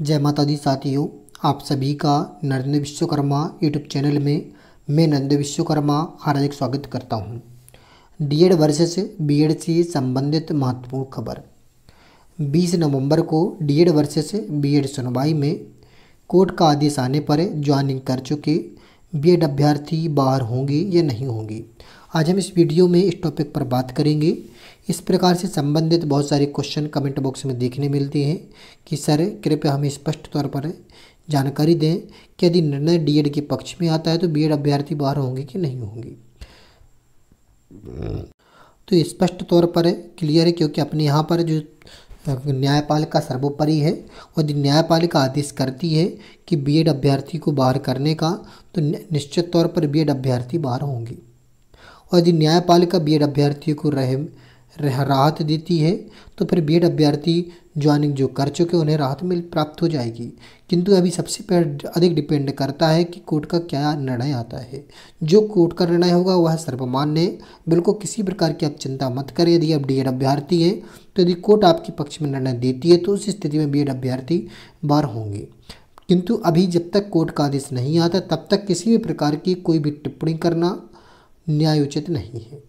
जय माता दी साथियों आप सभी का नरेंद्र विश्वकर्मा यूट्यूब चैनल में मैं नंद विश्वकर्मा हार्दिक स्वागत करता हूँ डीएड वर्सेस बीएड से संबंधित महत्वपूर्ण खबर 20 नवंबर को डीएड वर्सेस बीएड सुनवाई में कोर्ट का आदेश आने पर ज्वाइनिंग कर चुके बीएड अभ्यर्थी बाहर होंगे या नहीं होंगे आज हम इस वीडियो में इस टॉपिक पर बात करेंगे इस प्रकार से संबंधित बहुत सारे क्वेश्चन कमेंट बॉक्स में देखने मिलते हैं कि सर कृपया हमें स्पष्ट तौर पर जानकारी दें कि यदि निर्णय डीएड के पक्ष में आता है तो बीएड अभ्यर्थी बाहर होंगे कि नहीं होंगे तो स्पष्ट तौर पर क्लियर है क्योंकि अपने यहाँ पर जो न्यायपालिका सर्वोपरि है यदि न्यायपालिका आदेश करती है कि बीएड अभ्यर्थी को बाहर करने का तो निश्चित तौर पर बीएड अभ्यर्थी बाहर होंगे और यदि न्यायपालिका बी अभ्यर्थियों को रह राहत देती है तो फिर बी अभ्यर्थी ज्वाइनिंग जो कर चुके उन्हें राहत मिल प्राप्त हो जाएगी किंतु अभी सबसे अधिक डिपेंड करता है कि कोर्ट का क्या निर्णय आता है जो कोर्ट का निर्णय होगा वह सर्वमान्य बिल्कुल किसी प्रकार की आप चिंता मत करें यदि आप एड अभ्यर्थी हैं तो यदि कोर्ट आपके पक्ष में निर्णय देती है तो उस स्थिति में बी अभ्यर्थी बार होंगे किंतु अभी जब तक कोर्ट का आदेश नहीं आता तब तक किसी भी प्रकार की कोई भी टिप्पणी करना न्यायोचित नहीं है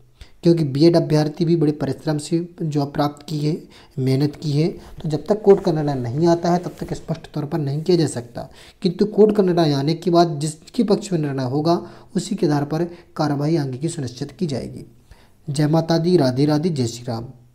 क्योंकि बीएड अभ्यर्थी भी बड़े परिश्रम से जॉब प्राप्त की है मेहनत की है तो जब तक कोर्ट का निर्णय नहीं आता है तब तक स्पष्ट तौर पर नहीं किया जा सकता किंतु कोर्ट का निर्णय आने के बाद जिसके पक्ष में निर्णय होगा उसी के आधार पर कार्रवाई आगे की सुनिश्चित की जाएगी जय माता दी राधे राधे जय श्री राम